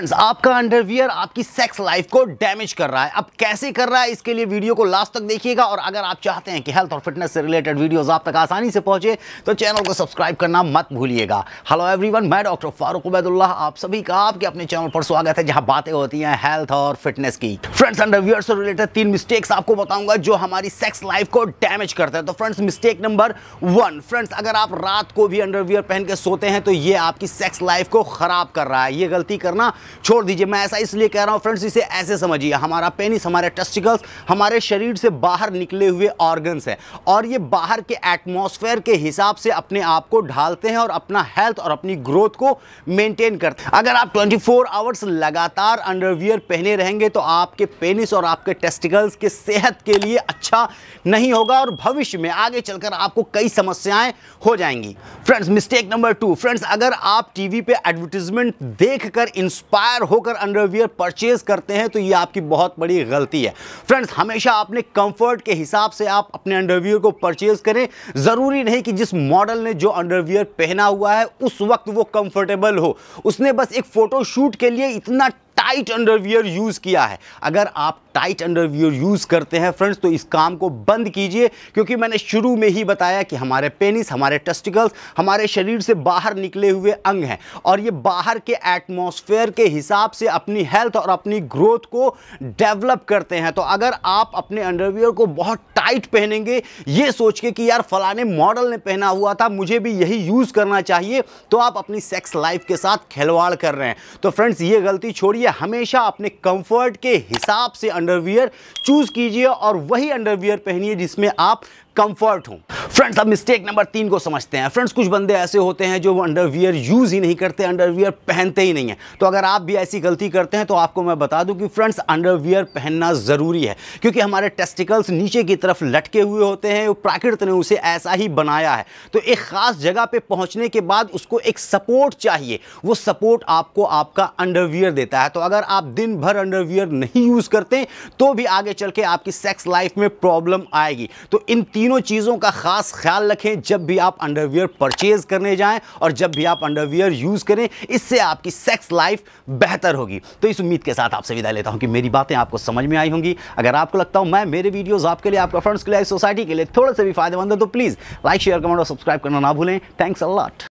friends आपका underwear आपकी sex life को डैमेज कर रहा है अब कैसे कर रहा है इसके लिए वीडियो को लास्ट तक देखिएगा और अगर आप चाहते हैं कि हेल्थ और फिटनेस से रिलेटेड वीडियोस आप तक आसानी से पहुंचे तो चैनल को सब्सक्राइब करना मत भूलिएगा हेलो एवरीवन मैं डॉक्टर फारूक उबैदुल्ला आप सभी का आपके अपने चैनल पर स्वागत है जहां बातें होती हैं हेल्थ और फिटनेस की फ्रेंड्स अंडरवियर से रिलेटेड तीन मिस्टेक्स आपको बताऊंगा जो हमारी सेक्स लाइफ को डैमेज करते हैं तो friends mistake number one friends अगर आप रात को भी अंडरवियर पहन के सोते हैं तो ये आपकी सेक्स लाइफ को खराब कर रहा है ये गलती करना छोड़ दीजिए मैं ऐसा इसलिए कह रहा हूँ फ्रेंड्स इसे ऐसे समझिए हमारा पेनिस हमारे टेस्टिकल्स हमारे शरीर से बाहर निकले हुए ऑर्गन्स हैं और ये बाहर के एटमॉस्फेयर के हिसाब से अपने आप को ढालते हैं और अपना हेल्थ और अपनी ग्रोथ को मेंटेन करते हैं अगर आप ट्वेंटी आवर्स लगातार अंडरवियर पहने रहेंगे तो आपके पेनिस और आपके टेस्टिकल्स के सेहत के लिए अच्छा नहीं होगा और भविष्य में आगे चलकर आपको कई समस्याएं हो जाएंगी friends mistake number two friends अगर आप टीवी पे एडवर्टीजमेंट देखकर कर इंस्पायर होकर अंडरवियर परचेज करते हैं तो ये आपकी बहुत बड़ी गलती है फ्रेंड्स हमेशा अपने कंफर्ट के हिसाब से आप अपने अंडरवियर को परचेज करें ज़रूरी नहीं कि जिस मॉडल ने जो अंडरवियर पहना हुआ है उस वक्त वो कंफर्टेबल हो उसने बस एक फ़ोटोशूट के लिए इतना टाइट अंडरवियर यूज़ किया है अगर आप टाइट अंडरवियर यूज़ करते हैं फ्रेंड्स तो इस काम को बंद कीजिए क्योंकि मैंने शुरू में ही बताया कि हमारे पेनिस हमारे टेस्टिकल्स हमारे शरीर से बाहर निकले हुए अंग हैं और ये बाहर के एटमोसफेयर के हिसाब से अपनी हेल्थ और अपनी ग्रोथ को डेवलप करते हैं तो अगर आप अपने अंडरवियर को बहुत टाइट पहनेंगे ये सोच के कि यार फलाने मॉडल ने पहना हुआ था मुझे भी यही यूज़ करना चाहिए तो आप अपनी सेक्स लाइफ के साथ खिलवाड़ कर रहे हैं तो फ्रेंड्स ये गलती छोड़िए हमेशा अपने कंफर्ट के हिसाब से अंडरवियर चूज़ कीजिए और वही अंडरवियर पहनिए जिसमें आप कंफर्ट हूं फ्रेंड्स अब मिस्टेक नंबर तीन को समझते हैं फ्रेंड्स कुछ बंदे ऐसे होते हैं जो अंडरवियर यूज़ ही नहीं करते अंडरवियर पहनते ही नहीं है तो अगर आप भी ऐसी गलती करते हैं तो आपको मैं बता दूं कि फ्रेंड्स अंडरवियर पहनना ज़रूरी है क्योंकि हमारे टेस्टिकल्स नीचे की तरफ लटके हुए होते हैं प्राकृत ने उसे ऐसा ही बनाया है तो एक ख़ास जगह पर पहुंचने के बाद उसको एक सपोर्ट चाहिए वो सपोर्ट आपको आपका अंडरवियर देता है तो अगर आप दिन भर अंडरवियर नहीं यूज़ करते तो भी आगे चल के आपकी सेक्स लाइफ में प्रॉब्लम आएगी तो इन तीन तीनों चीज़ों का खास ख्याल रखें जब भी आप अंडरवियर परचेज करने जाएं और जब भी आप अंडरवियर यूज़ करें इससे आपकी सेक्स लाइफ बेहतर होगी तो इस उम्मीद के साथ आपसे विदा लेता हूं कि मेरी बातें आपको समझ में आई होंगी अगर आपको लगता हूं मैं मेरे वीडियोज़ आपके लिए आपके फ्रेंड्स के लिए सोसाइटी के लिए थोड़े से भी फायदेमंद है तो प्लीज़ लाइक शेयर कमेंट और सब्सक्राइब करना ना भूलें थैंक्स अल्लाट